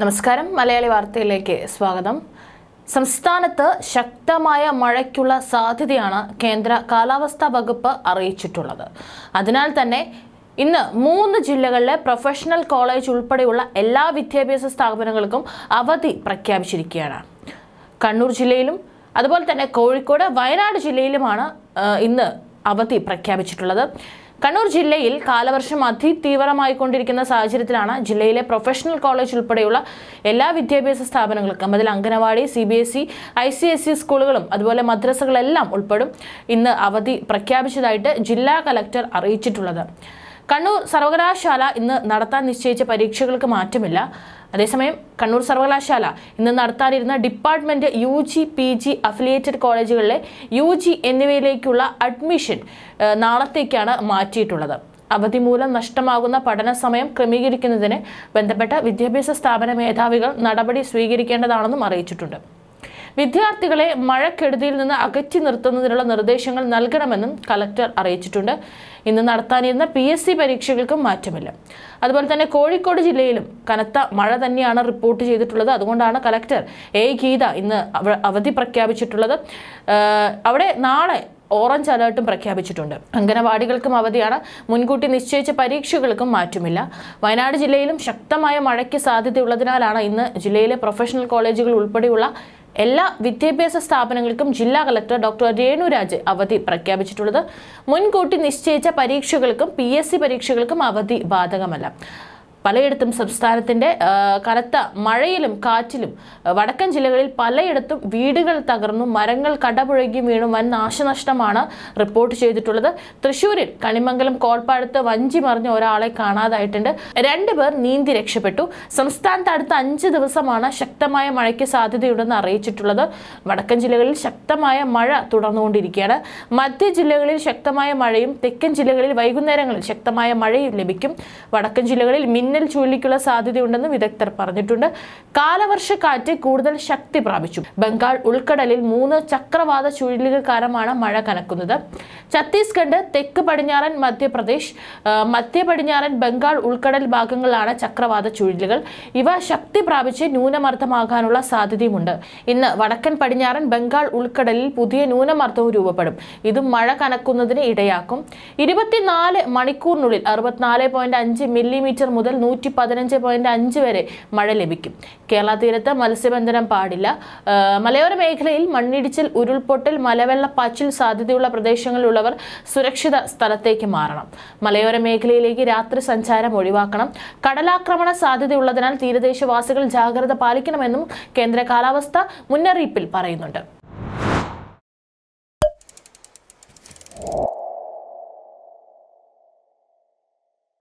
നമസ്കാരം മലയാളി വാർത്തയിലേക്ക് സ്വാഗതം സംസ്ഥാനത്ത് ശക്തമായ മഴയ്ക്കുള്ള സാധ്യതയാണ് കേന്ദ്ര കാലാവസ്ഥാ വകുപ്പ് അറിയിച്ചിട്ടുള്ളത് അതിനാൽ തന്നെ ഇന്ന് മൂന്ന് ജില്ലകളിലെ പ്രൊഫഷണൽ കോളേജ് ഉൾപ്പെടെയുള്ള എല്ലാ വിദ്യാഭ്യാസ സ്ഥാപനങ്ങൾക്കും അവധി പ്രഖ്യാപിച്ചിരിക്കുകയാണ് കണ്ണൂർ ജില്ലയിലും അതുപോലെ തന്നെ കോഴിക്കോട് വയനാട് ജില്ലയിലുമാണ് ഇന്ന് അവധി പ്രഖ്യാപിച്ചിട്ടുള്ളത് കണ്ണൂർ ജില്ലയിൽ കാലവർഷം അതിതീവ്രമായിക്കൊണ്ടിരിക്കുന്ന സാഹചര്യത്തിലാണ് ജില്ലയിലെ പ്രൊഫഷണൽ കോളേജ് ഉൾപ്പെടെയുള്ള എല്ലാ വിദ്യാഭ്യാസ സ്ഥാപനങ്ങൾക്കും അതിൽ anganwadi C B S E I C S E സ്കൂളുകളും അതുപോലെ മദ്രസകളെല്ലാം ഉൾപ്പെടും ഇന്ന് അവധി പ്രഖ്യാപിച്ചതായിട്ട് ജില്ലാ കലക്ടർ അറിയിച്ചിട്ടുള്ളത് കണ്ണൂർ സർവകലാശാല ഇന്ന് നടത്താൻ നിശ്ചയിച്ച പരീക്ഷകൾക്ക് മാറ്റമില്ല അതേസമയം കണ്ണൂർ സർവകലാശാല ഇന്ന് നടത്താനിരുന്ന department U G P G affiliated കോളേജുകളിലെ യു ജി എന്നിവയിലേക്കുള്ള അഡ്മിഷൻ നാളത്തേക്കാണ് മാറ്റിയിട്ടുള്ളത് അവധി മൂലം നഷ്ടമാകുന്ന പഠന സമയം ക്രമീകരിക്കുന്നതിന് ബന്ധപ്പെട്ട വിദ്യാഭ്യാസ സ്ഥാപന മേധാവികൾ നടപടി സ്വീകരിക്കേണ്ടതാണെന്നും അറിയിച്ചിട്ടുണ്ട് വിദ്യാർത്ഥികളെ മഴക്കെടുതിയിൽ നിന്ന് അകറ്റി നിർത്തുന്നതിനുള്ള നിർദ്ദേശങ്ങൾ നൽകണമെന്നും കലക്ടർ അറിയിച്ചിട്ടുണ്ട് ഇന്ന് നടത്താനിരുന്ന പി എസ് സി പരീക്ഷകൾക്കും മാറ്റമില്ല അതുപോലെ തന്നെ കോഴിക്കോട് ജില്ലയിലും കനത്ത മഴ തന്നെയാണ് റിപ്പോർട്ട് ചെയ്തിട്ടുള്ളത് അതുകൊണ്ടാണ് കലക്ടർ എ ഗീത ഇന്ന് അവധി പ്രഖ്യാപിച്ചിട്ടുള്ളത് അവിടെ നാളെ ഓറഞ്ച് അലേർട്ടും പ്രഖ്യാപിച്ചിട്ടുണ്ട് അംഗനവാടികൾക്കും അവധിയാണ് മുൻകൂട്ടി നിശ്ചയിച്ച പരീക്ഷകൾക്കും മാറ്റമില്ല വയനാട് ജില്ലയിലും ശക്തമായ മഴയ്ക്ക് സാധ്യതയുള്ളതിനാലാണ് ഇന്ന് ജില്ലയിലെ പ്രൊഫഷണൽ കോളേജുകൾ ഉൾപ്പെടെയുള്ള എല്ലാ വിദ്യാഭ്യാസ സ്ഥാപനങ്ങൾക്കും ജില്ലാ കളക്ടർ ഡോക്ടർ രേണുരാജ് അവധി പ്രഖ്യാപിച്ചിട്ടുള്ളത് മുൻകൂട്ടി നിശ്ചയിച്ച പരീക്ഷകൾക്കും പി പരീക്ഷകൾക്കും അവധി ബാധകമല്ല പലയിടത്തും സംസ്ഥാനത്തിൻ്റെ കനത്ത മഴയിലും കാറ്റിലും വടക്കൻ ജില്ലകളിൽ പലയിടത്തും വീടുകൾ തകർന്നു മരങ്ങൾ കടപുഴകി വീണു വൻ നാശനഷ്ടമാണ് റിപ്പോർട്ട് ചെയ്തിട്ടുള്ളത് തൃശ്ശൂരിൽ കണിമംഗലം കോൾപ്പാടത്ത് വഞ്ചി മറിഞ്ഞ ഒരാളെ കാണാതായിട്ടുണ്ട് പേർ നീന്തി രക്ഷപ്പെട്ടു സംസ്ഥാനത്ത് അടുത്ത അഞ്ച് ദിവസമാണ് ശക്തമായ മഴയ്ക്ക് സാധ്യതയുണ്ടെന്ന് അറിയിച്ചിട്ടുള്ളത് വടക്കൻ ജില്ലകളിൽ ശക്തമായ മഴ തുടർന്നുകൊണ്ടിരിക്കുകയാണ് മധ്യ ജില്ലകളിൽ ശക്തമായ മഴയും തെക്കൻ ജില്ലകളിൽ വൈകുന്നേരങ്ങളിൽ ശക്തമായ മഴയും ലഭിക്കും വടക്കൻ ജില്ലകളിൽ മിന്നൽ വേനൽ ചുഴലിക്കുള്ള സാധ്യതയുണ്ടെന്ന് വിദഗ്ധർ പറഞ്ഞിട്ടുണ്ട് കാറ്റ് കൂടുതൽ ശക്തി പ്രാപിച്ചു ബംഗാൾ ഉൾക്കടലിൽ മൂന്ന് ചക്രവാത ചുഴലികൾ കാരണമാണ് മഴ കനക്കുന്നത് ഛത്തീസ്ഗഡ് തെക്ക് പടിഞ്ഞാറൻ മധ്യപ്രദേശ് മധ്യ പടിഞ്ഞാറൻ ബംഗാൾ ഉൾക്കടൽ ഭാഗങ്ങളിലാണ് ചക്രവാത ചുഴലികൾ ഇവ ശക്തി പ്രാപിച്ച് ന്യൂനമർദ്ദമാകാനുള്ള സാധ്യതയുമുണ്ട് ഇന്ന് വടക്കൻ പടിഞ്ഞാറൻ ബംഗാൾ ഉൾക്കടലിൽ പുതിയ ന്യൂനമർദ്ദവും രൂപപ്പെടും ഇത് മഴ കനക്കുന്നതിന് ഇടയാക്കും ഇരുപത്തിനാല് മണിക്കൂറിനുള്ളിൽ അറുപത്തിനാല് പോയിന്റ് അഞ്ച് മില്ലിമീറ്റർ മുതൽ നൂറ്റി പതിനഞ്ച് പോയിന്റ് അഞ്ച് വരെ മഴ ലഭിക്കും കേരള തീരത്ത് മത്സ്യബന്ധനം പാടില്ല മലയോര മേഖലയിൽ മണ്ണിടിച്ചിൽ ഉരുൾപൊട്ടൽ മലവെള്ള പാച്ചിൽ സാധ്യതയുള്ള പ്രദേശങ്ങളിലുള്ളവർ സുരക്ഷിത സ്ഥലത്തേക്ക് മാറണം മലയോര മേഖലയിലേക്ക് രാത്രി സഞ്ചാരം ഒഴിവാക്കണം കടലാക്രമണ സാധ്യതയുള്ളതിനാൽ തീരദേശവാസികൾ ജാഗ്രത പാലിക്കണമെന്നും കേന്ദ്ര കാലാവസ്ഥ മുന്നറിയിപ്പിൽ പറയുന്നുണ്ട്